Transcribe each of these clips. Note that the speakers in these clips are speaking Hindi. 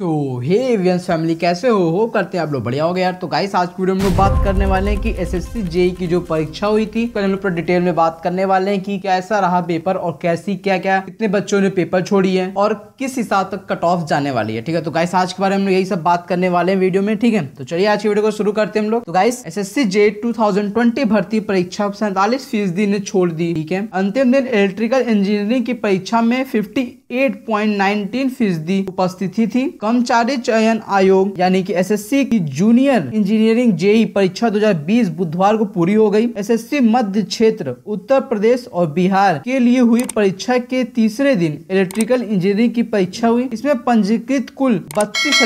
सो तो हे एवियंस फैमिली कैसे हो हो करते हैं आप लोग बढ़िया हो गया यार तो गाइस आज की वीडियो में बात करने वाले हैं कि एसएससी जेई की जो परीक्षा हुई थी कल हम लोग डिटेल में बात करने वाले हैं कि कैसा रहा पेपर और कैसी क्या क्या कितने बच्चों ने पेपर छोड़ी है और किस हिसाब तक कट ऑफ जाने वाली है ठीक है तो गाइस आज के बारे में यही सब बात करने वाले हैं वीडियो में ठीक है तो चलिए आज की वीडियो को शुरू करते हैं हम लोग तो गाइस एस एस भर्ती परीक्षा सैंतालीस फीसदी ने छोड़ दी ठीक है अंतिम दिन इलेक्ट्रिकल इंजीनियरिंग की परीक्षा में फिफ्टी 8.19 फीसदी उपस्थिति थी कर्मचारी चयन आयोग यानी कि एसएससी की जूनियर इंजीनियरिंग जेई परीक्षा 2020 बुधवार को पूरी हो गई एसएससी मध्य क्षेत्र उत्तर प्रदेश और बिहार के लिए हुई परीक्षा के तीसरे दिन इलेक्ट्रिकल इंजीनियरिंग की परीक्षा हुई इसमें पंजीकृत कुल बत्तीस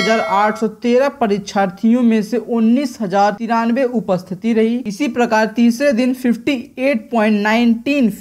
परीक्षार्थियों में से उन्नीस उपस्थिति रही इसी प्रकार तीसरे दिन फिफ्टी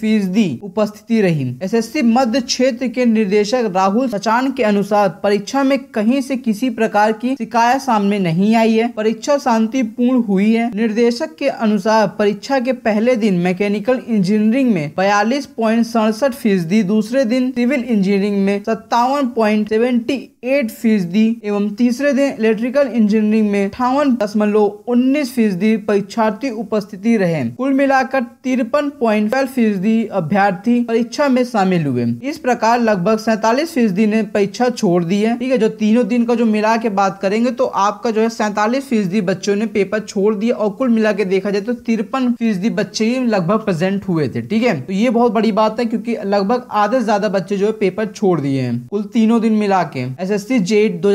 फीसदी उपस्थिति रही एस मध्य क्षेत्र के निर्देश निदेशक राहुल सचान के अनुसार परीक्षा में कहीं से किसी प्रकार की शिकायत सामने नहीं आई है परीक्षा शांतिपूर्ण हुई है निर्देशक के अनुसार परीक्षा के पहले दिन मैकेनिकल इंजीनियरिंग में बयालीस पॉइंट सड़सठ फीसदी दूसरे दिन सिविल इंजीनियरिंग में सत्तावन पॉइंट सेवेंटी एट फीसदी एवं तीसरे दिन इलेक्ट्रिकल इंजीनियरिंग में अठावन दशमलव उन्नीस फीसदी परीक्षार्थी उपस्थिति रहे कुल मिलाकर तिरपन पॉइंट फीसदी अभ्यर्थी परीक्षा में शामिल हुए इस प्रकार लगभग सैंतालीस फीसदी ने परीक्षा छोड़ दी है ठीक है जो तीनों दिन का जो मिला के बात करेंगे तो आपका जो है सैंतालीस फीसदी बच्चों ने पेपर छोड़ दिया और कुल मिला के देखा जाए तो तिरपन फीसदी बच्चे ही लगभग प्रेजेंट हुए थे ठीक है तो ये बहुत बड़ी बात है क्योंकि लगभग आधे से ज्यादा बच्चे जो है पेपर छोड़ दिए हैं कुल तीनों दिन मिला के एस एस सी जेई दो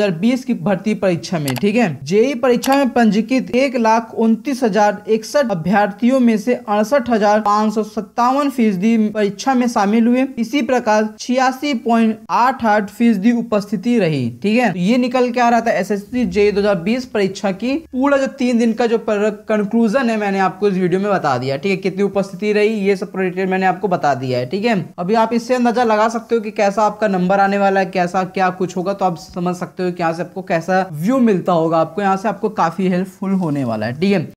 की भर्ती परीक्षा में ठीक है जेई परीक्षा में पंजीकृत एक लाख उनतीस हजार इकसठ अभ्यर्थियों में से अड़सठ हजार पाँच सौ सत्तावन फीसदी परीक्षा में शामिल हुए इसी प्रकार छियासी पॉइंट आठ आठ फीसदी उपस्थिति रही ठीक है तो ये निकल के आ रहा था एस एस सी जे दो हजार बीस परीक्षा की पूरा जो तीन दिन का जो कंक्लूजन है मैंने आपको इस वीडियो में बता दिया ठीक है कितनी उपस्थिति रही ये सब रिलेटेड मैंने आपको बता दिया है ठीक है अभी आप इससे अंदाजा लगा सकते हो कि कैसा आपका नंबर आने वाला है कैसा क्या कुछ होगा तो आप समझ सकते हो कि यहाँ से आपको कैसा व्यू मिलता होगा आपको यहाँ से आपको काफी हेल्पफुल होने वाला है ठीक है